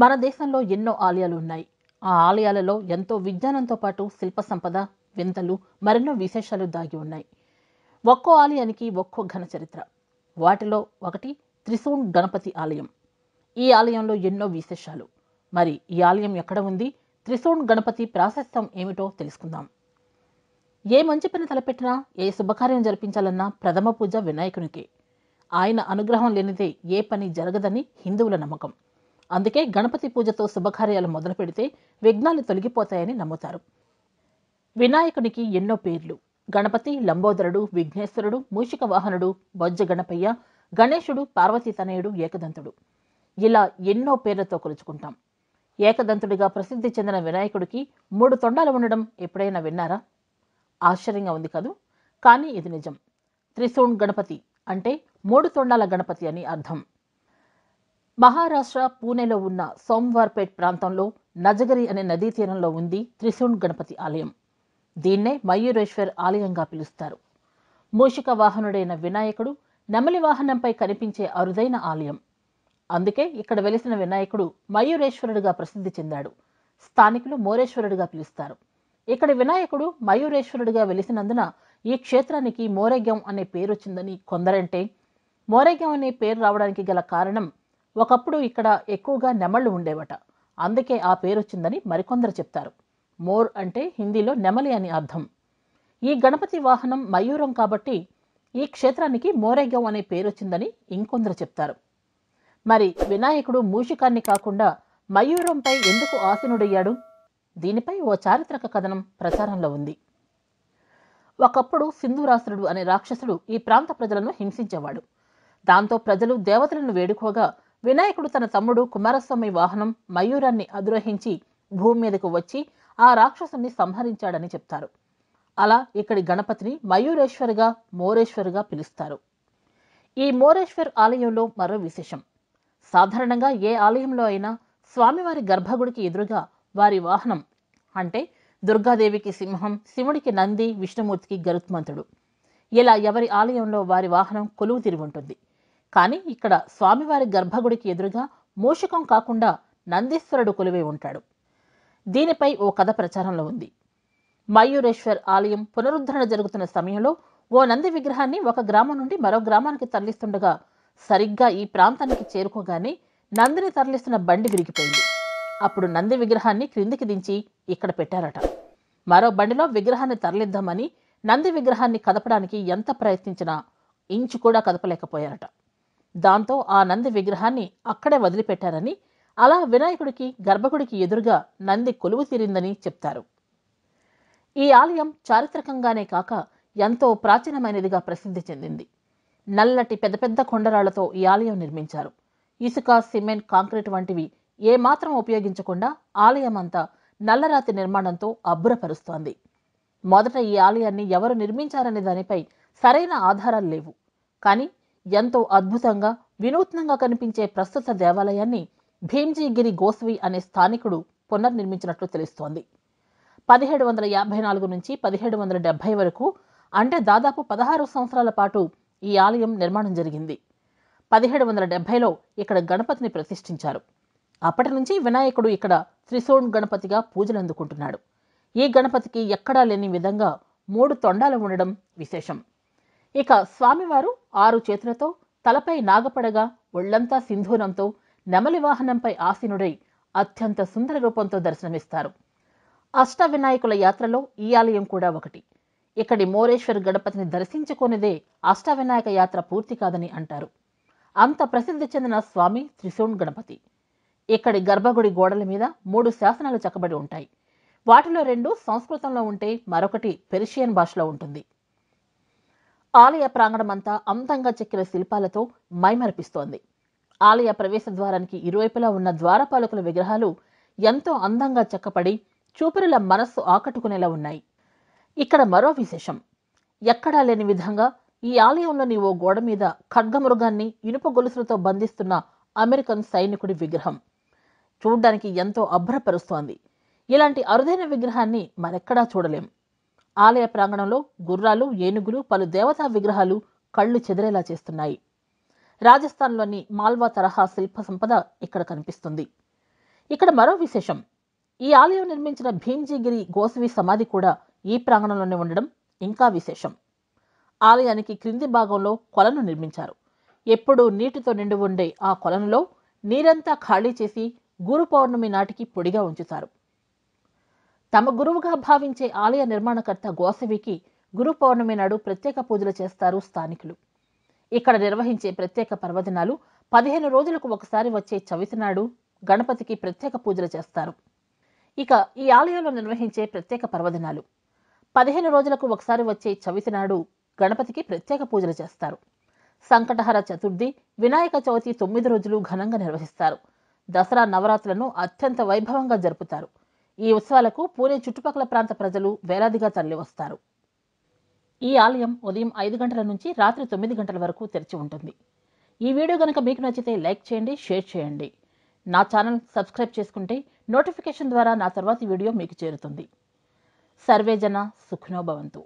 మన దేశంలో ఎన్నో ఆలయాలు ఉన్నాయి ఆ ఆలయాలలో ఎంతో విజ్ఞానంతో పాటు శిల్ప సంపద వింతలు మరెన్నో విశేషాలు దాగి ఉన్నాయి ఒక్కో ఆలయానికి ఒక్కో ఘన చరిత్ర వాటిలో ఒకటి త్రిశూన్ గణపతి ఆలయం ఈ ఆలయంలో ఎన్నో విశేషాలు మరి ఈ ఆలయం ఎక్కడ ఉంది త్రిశూన్ గణపతి ప్రాశస్త్యం ఏమిటో తెలుసుకుందాం ఏ మంచి పని తలపెట్టినా ఏ శుభకార్యం జరిపించాలన్నా ప్రథమ పూజ వినాయకునికి ఆయన అనుగ్రహం లేనిదే ఏ పని జరగదని హిందువుల నమ్మకం అందుకే గణపతి పూజతో శుభకార్యాలు మొదలు పెడితే విఘ్నాలు తొలగిపోతాయని నమ్ముతారు వినాయకునికి ఎన్నో పేర్లు గణపతి లంబోదరుడు విఘ్నేశ్వరుడు మూషిక వాహనుడు బొజ్జ గణపయ్య గణేశుడు పార్వతీ తనయుడు ఏకదంతుడు ఇలా ఎన్నో పేర్లతో కొలుచుకుంటాం ఏకదంతుడిగా ప్రసిద్ధి చెందిన వినాయకుడికి మూడు తొండాలు ఉండడం ఎప్పుడైనా విన్నారా ఆశ్చర్యంగా ఉంది కదూ కానీ ఇది నిజం త్రిశూణ్ గణపతి అంటే మూడు తొండాల గణపతి అని అర్థం మహారాష్ట్ర పూణేలో ఉన్న సోమ్వార్పేట్ ప్రాంతంలో నజగరి అనే నదీ తీరంలో ఉంది త్రిశూణ్ గణపతి ఆలయం దీన్నే మయూరేశ్వర్ ఆలయంగా పిలుస్తారు మూషిక వాహనుడైన వినాయకుడు నెమలి వాహనంపై కనిపించే అరుదైన ఆలయం అందుకే ఇక్కడ వెలిసిన వినాయకుడు మయూరేశ్వరుడిగా ప్రసిద్ధి చెందాడు స్థానికులు మోరేశ్వరుడిగా పిలుస్తారు ఇక్కడ వినాయకుడు మయూరేశ్వరుడిగా వెలిసినందున ఈ క్షేత్రానికి మోరేగ్యం అనే పేరు వచ్చిందని కొందరంటే మోరేగ్యం అనే పేరు రావడానికి గల కారణం ఒకప్పుడు ఇక్కడ ఎక్కువగా నెమళ్ళు ఉండేవట అందుకే ఆ పేరు వచ్చిందని మరికొందరు చెప్తారు మోర్ అంటే హిందీలో నెమలి అని అర్థం ఈ గణపతి వాహనం మయూరం కాబట్టి ఈ క్షేత్రానికి మోరేగం అనే పేరు వచ్చిందని ఇంకొందరు చెప్తారు మరి వినాయకుడు మూషికాన్ని కాకుండా మయూరంపై ఎందుకు ఆసీనుడయ్యాడు దీనిపై ఓ చారిత్రక కథనం ప్రచారంలో ఉంది ఒకప్పుడు సింధురాసురుడు అనే రాక్షసుడు ఈ ప్రాంత ప్రజలను హింసించేవాడు దాంతో ప్రజలు దేవతలను వేడుకోగా వినాయకుడు తన తమ్ముడు కుమారస్వామి వాహనం మయూరాన్ని అధిరోహించి భూమి మీదకు వచ్చి ఆ రాక్షసుని సంహరించాడని చెప్తారు అలా ఇక్కడి గణపతిని మయూరేశ్వర్గా మోరేశ్వర్గా పిలుస్తారు ఈ మోరేశ్వర్ ఆలయంలో మరో విశేషం సాధారణంగా ఏ ఆలయంలో అయినా స్వామివారి గర్భగుడికి ఎదురుగా వారి వాహనం అంటే దుర్గాదేవికి సింహం శివుడికి నంది విష్ణుమూర్తికి గరుత్మంతుడు ఇలా ఎవరి ఆలయంలో వారి వాహనం కొలువు తిరిగి ఉంటుంది కానీ ఇక్కడ స్వామివారి గర్భగుడికి ఎదురుగా మూషకం కాకుండా నందీశ్వరుడు కొలువై ఉంటాడు దీనిపై ఓ కథ ప్రచారంలో ఉంది మయూరేశ్వర్ ఆలయం పునరుద్ధరణ జరుగుతున్న సమయంలో ఓ నంది విగ్రహాన్ని ఒక గ్రామం నుండి మరో గ్రామానికి తరలిస్తుండగా సరిగ్గా ఈ ప్రాంతానికి చేరుకోగానే నందిని తరలిస్తున్న బండి విరిగిపోయింది అప్పుడు నంది విగ్రహాన్ని క్రిందికి దించి ఇక్కడ పెట్టారట మరో బండిలో విగ్రహాన్ని తరలిద్దామని నంది విగ్రహాన్ని కదపడానికి ఎంత ప్రయత్నించినా ఇంచు కూడా కదపలేకపోయారట దాంతో ఆ నంది విగ్రహాన్ని అక్కడే వదిలిపెట్టారని అలా వినాయకుడికి గర్భగుడికి ఎదురుగా నంది కొలువు తీరిందని చెప్తారు ఈ ఆలయం చారిత్రకంగానే కాక ఎంతో ప్రాచీనమైనదిగా ప్రసిద్ధి చెందింది నల్లటి పెద్ద పెద్ద కొండరాళ్లతో ఈ ఆలయం నిర్మించారు ఇసుక సిమెంట్ కాంక్రీట్ వంటివి ఏమాత్రం ఉపయోగించకుండా ఆలయం అంతా నల్లరాతి నిర్మాణంతో అబ్బురపరుస్తోంది మొదట ఈ ఆలయాన్ని ఎవరు నిర్మించారనే దానిపై సరైన ఆధారాలు లేవు కానీ ఎంతో అద్భుతంగా వినూత్నంగా కనిపించే ప్రస్తుత దేవాలయాన్ని భీమ్జీగిరి గోస్వి అనే స్థానికుడు పునర్నిర్మించినట్లు తెలుస్తోంది పదిహేడు వందల యాభై నాలుగు నుంచి పదిహేడు వందల డెబ్బై వరకు అంటే దాదాపు పదహారు సంవత్సరాల పాటు ఈ ఆలయం నిర్మాణం జరిగింది పదిహేడు వందల డెబ్బైలో ఇక్కడ గణపతిని ప్రతిష్ఠించారు అప్పటి నుంచి వినాయకుడు ఇక్కడ త్రిశోణ్ గణపతిగా పూజలు అందుకుంటున్నాడు ఈ గణపతికి ఎక్కడా లేని విధంగా మూడు తొండాలు ఉండడం విశేషం ఇక స్వామివారు ఆరు చేతులతో తలపై నాగపడగా ఒళ్లంతా సింధూరంతో నెమలి వాహనంపై ఆసీనుడై అత్యంత సుందర రూపంతో దర్శనమిస్తారు అష్ట వినాయకుల యాత్రలో ఈ ఆలయం కూడా ఒకటి ఇక్కడి మోరేశ్వర్ గణపతిని దర్శించుకునేదే వినాయక యాత్ర పూర్తి కాదని అంటారు అంత ప్రసిద్ధి చెందిన స్వామి త్రిశూణ్ గణపతి ఇక్కడి గర్భగుడి గోడల మీద మూడు శాసనాలు చక్కబడి ఉంటాయి వాటిలో రెండు సంస్కృతంలో ఉంటే మరొకటి పెర్షియన్ భాషలో ఉంటుంది ఆలయ ప్రాంగణమంతా అందంగా చెక్కిన శిల్పాలతో మైమరపిస్తోంది ఆలయ ప్రవేశ ద్వారానికి ఇరువైపులా ఉన్న ద్వారపాలకుల విగ్రహాలు ఎంతో అందంగా చెక్కపడి చూపరుల మనస్సు ఆకట్టుకునేలా ఉన్నాయి ఇక్కడ మరో విశేషం ఎక్కడా లేని విధంగా ఈ ఆలయంలోని ఓ గోడ మీద ఖడ్గమృగాన్ని ఇనుప గొలుసులతో బంధిస్తున్న అమెరికన్ సైనికుడి విగ్రహం చూడ్డానికి ఎంతో అభ్రపరుస్తోంది ఇలాంటి అరుదైన విగ్రహాన్ని మరెక్కడా చూడలేం ఆలయ ప్రాంగణంలో గుర్రాలు ఏనుగులు పలు దేవతా విగ్రహాలు కళ్ళు చెదిరేలా చేస్తున్నాయి రాజస్థాన్లోని మాల్వా తరహా శిల్ప సంపద ఇక్కడ కనిపిస్తుంది ఇక్కడ మరో విశేషం ఈ ఆలయం నిర్మించిన భీంజీగిరి గోసవి సమాధి కూడా ఈ ప్రాంగణంలోనే ఉండడం ఇంకా విశేషం ఆలయానికి క్రింది భాగంలో కొలను నిర్మించారు ఎప్పుడూ నీటితో నిండి ఉండే ఆ కొలనులో నీరంతా ఖాళీ చేసి గురు పౌర్ణమి నాటికి పొడిగా ఉంచుతారు తమ గురువుగా భావించే ఆలయ నిర్మాణకర్త గోసవికి గురు పౌర్ణమి నాడు ప్రత్యేక పూజలు చేస్తారు స్థానికులు ఇక్కడ నిర్వహించే ప్రత్యేక పర్వదినాలు పదిహేను రోజులకు ఒకసారి వచ్చే చవితి నాడు గణపతికి ప్రత్యేక పూజలు చేస్తారు ఇక ఈ ఆలయంలో నిర్వహించే ప్రత్యేక పర్వదినాలు పదిహేను రోజులకు ఒకసారి వచ్చే చవితి నాడు గణపతికి ప్రత్యేక పూజలు చేస్తారు సంకటహర చతుర్థి వినాయక చవితి తొమ్మిది రోజులు ఘనంగా నిర్వహిస్తారు దసరా నవరాత్రులను అత్యంత వైభవంగా జరుపుతారు ఈ ఉత్సవాలకు పూణే చుట్టుపక్కల ప్రాంత ప్రజలు వేలాదిగా తరలివస్తారు ఈ ఆలయం ఉదయం ఐదు గంటల నుంచి రాత్రి తొమ్మిది గంటల వరకు తెరిచి ఉంటుంది ఈ వీడియో కనుక మీకు నచ్చితే లైక్ చేయండి షేర్ చేయండి నా ఛానల్ సబ్స్క్రైబ్ చేసుకుంటే నోటిఫికేషన్ ద్వారా నా తర్వాతి వీడియో మీకు చేరుతుంది సర్వేజన సుఖనోభవంతు